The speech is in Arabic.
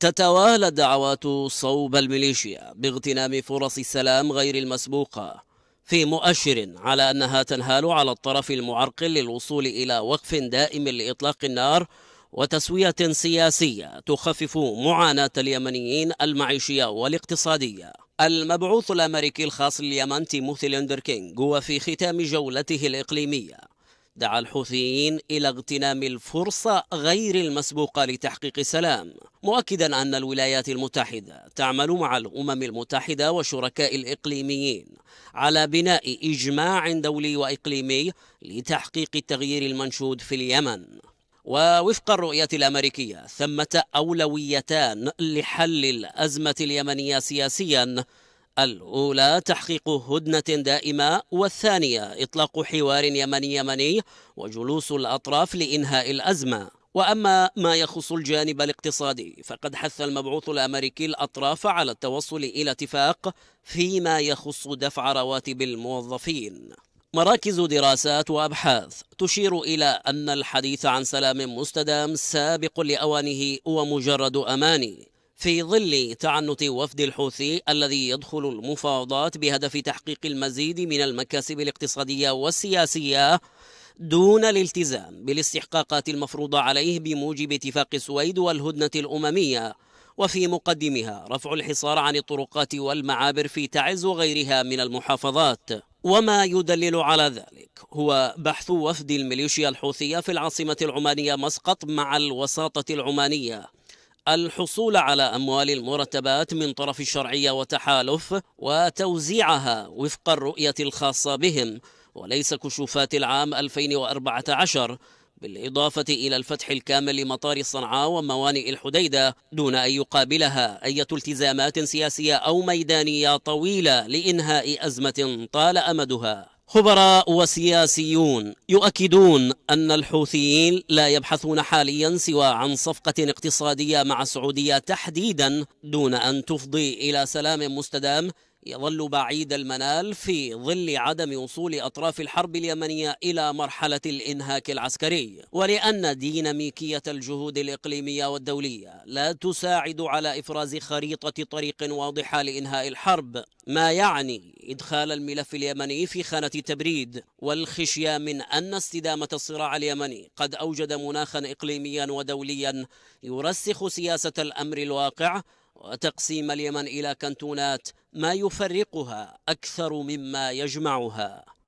تتوالى دعوات صوب الميليشيا باغتنام فرص السلام غير المسبوقة في مؤشر على أنها تنهال على الطرف المعرقل للوصول إلى وقف دائم لإطلاق النار وتسوية سياسية تخفف معاناة اليمنيين المعيشية والاقتصادية المبعوث الأمريكي الخاص لليمن تيموثي ليندر كينج هو في ختام جولته الإقليمية دعا الحوثيين إلى اغتنام الفرصة غير المسبوقة لتحقيق السلام مؤكدا أن الولايات المتحدة تعمل مع الأمم المتحدة والشركاء الإقليميين على بناء إجماع دولي وإقليمي لتحقيق التغيير المنشود في اليمن ووفق الرؤية الأمريكية ثمة أولويتان لحل الأزمة اليمنية سياسيا الأولى تحقيق هدنة دائمة والثانية إطلاق حوار يمني يمني وجلوس الأطراف لإنهاء الأزمة وأما ما يخص الجانب الاقتصادي فقد حث المبعوث الأمريكي الأطراف على التوصل إلى اتفاق فيما يخص دفع رواتب الموظفين مراكز دراسات وابحاث تشير الى ان الحديث عن سلام مستدام سابق لاوانه ومجرد اماني في ظل تعنت وفد الحوثي الذي يدخل المفاوضات بهدف تحقيق المزيد من المكاسب الاقتصادية والسياسية دون الالتزام بالاستحقاقات المفروضة عليه بموجب اتفاق السويد والهدنة الأممية وفي مقدمها رفع الحصار عن الطرقات والمعابر في تعز وغيرها من المحافظات وما يدلل على ذلك هو بحث وفد الميليشيا الحوثية في العاصمة العمانية مسقط مع الوساطة العمانية الحصول على أموال المرتبات من طرف الشرعية وتحالف وتوزيعها وفق الرؤية الخاصة بهم وليس كشوفات العام 2014 بالإضافة إلى الفتح الكامل لمطار صنعاء وموانئ الحديدة دون أن يقابلها أي التزامات سياسية أو ميدانية طويلة لإنهاء أزمة طال أمدها خبراء وسياسيون يؤكدون أن الحوثيين لا يبحثون حاليا سوى عن صفقة اقتصادية مع السعودية تحديدا دون أن تفضي إلى سلام مستدام يظل بعيد المنال في ظل عدم وصول أطراف الحرب اليمنية إلى مرحلة الإنهاك العسكري ولأن ديناميكية الجهود الإقليمية والدولية لا تساعد على إفراز خريطة طريق واضحة لإنهاء الحرب ما يعني إدخال الملف اليمني في خانة التبريد، والخشية من أن استدامة الصراع اليمني قد أوجد مناخا إقليميا ودوليا يرسخ سياسة الأمر الواقع وتقسيم اليمن إلى كنتونات ما يفرقها أكثر مما يجمعها